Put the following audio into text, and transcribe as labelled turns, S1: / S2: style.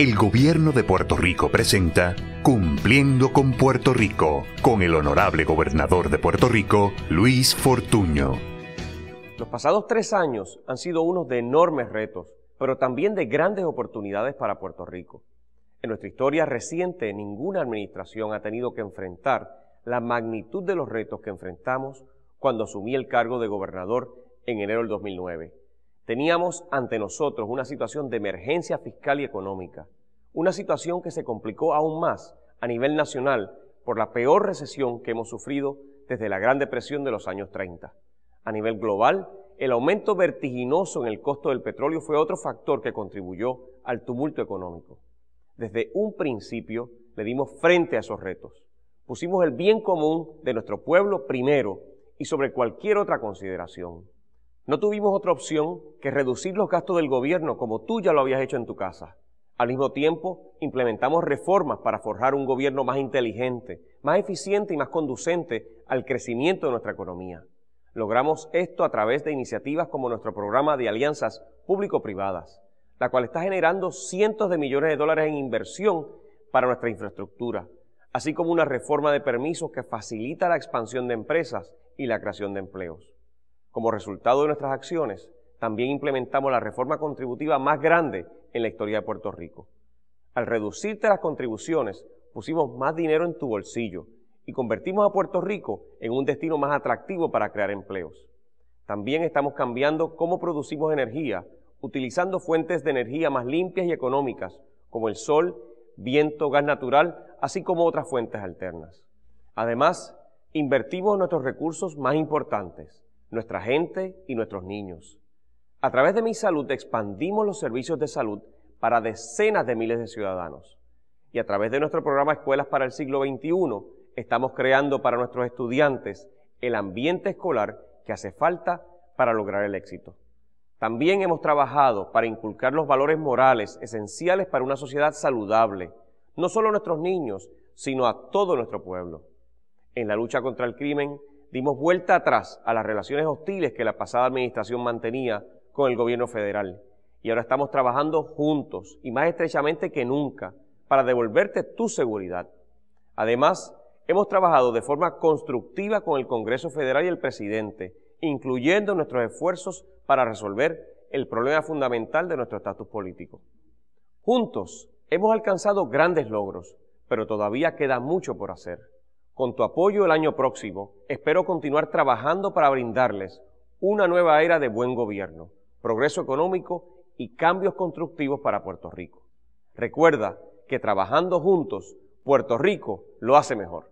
S1: El gobierno de Puerto Rico presenta Cumpliendo con Puerto Rico con el honorable gobernador de Puerto Rico, Luis Fortuño. Los pasados tres años han sido unos de enormes retos, pero también de grandes oportunidades para Puerto Rico. En nuestra historia reciente, ninguna administración ha tenido que enfrentar la magnitud de los retos que enfrentamos cuando asumí el cargo de gobernador en enero del 2009. Teníamos ante nosotros una situación de emergencia fiscal y económica, una situación que se complicó aún más a nivel nacional por la peor recesión que hemos sufrido desde la Gran Depresión de los años 30. A nivel global, el aumento vertiginoso en el costo del petróleo fue otro factor que contribuyó al tumulto económico. Desde un principio le dimos frente a esos retos. Pusimos el bien común de nuestro pueblo primero y sobre cualquier otra consideración. No tuvimos otra opción que reducir los gastos del gobierno como tú ya lo habías hecho en tu casa. Al mismo tiempo, implementamos reformas para forjar un gobierno más inteligente, más eficiente y más conducente al crecimiento de nuestra economía. Logramos esto a través de iniciativas como nuestro programa de alianzas público-privadas, la cual está generando cientos de millones de dólares en inversión para nuestra infraestructura, así como una reforma de permisos que facilita la expansión de empresas y la creación de empleos. Como resultado de nuestras acciones, también implementamos la reforma contributiva más grande en la historia de Puerto Rico. Al reducirte las contribuciones, pusimos más dinero en tu bolsillo y convertimos a Puerto Rico en un destino más atractivo para crear empleos. También estamos cambiando cómo producimos energía, utilizando fuentes de energía más limpias y económicas, como el sol, viento, gas natural, así como otras fuentes alternas. Además, invertimos nuestros recursos más importantes, nuestra gente y nuestros niños. A través de Mi Salud expandimos los servicios de salud para decenas de miles de ciudadanos. Y a través de nuestro programa Escuelas para el Siglo XXI, estamos creando para nuestros estudiantes el ambiente escolar que hace falta para lograr el éxito. También hemos trabajado para inculcar los valores morales esenciales para una sociedad saludable, no solo a nuestros niños, sino a todo nuestro pueblo. En la lucha contra el crimen, dimos vuelta atrás a las relaciones hostiles que la pasada administración mantenía con el gobierno federal. Y ahora estamos trabajando juntos y más estrechamente que nunca para devolverte tu seguridad. Además, hemos trabajado de forma constructiva con el Congreso Federal y el presidente, incluyendo nuestros esfuerzos para resolver el problema fundamental de nuestro estatus político. Juntos hemos alcanzado grandes logros, pero todavía queda mucho por hacer. Con tu apoyo el año próximo, espero continuar trabajando para brindarles una nueva era de buen gobierno, progreso económico y cambios constructivos para Puerto Rico. Recuerda que trabajando juntos, Puerto Rico lo hace mejor.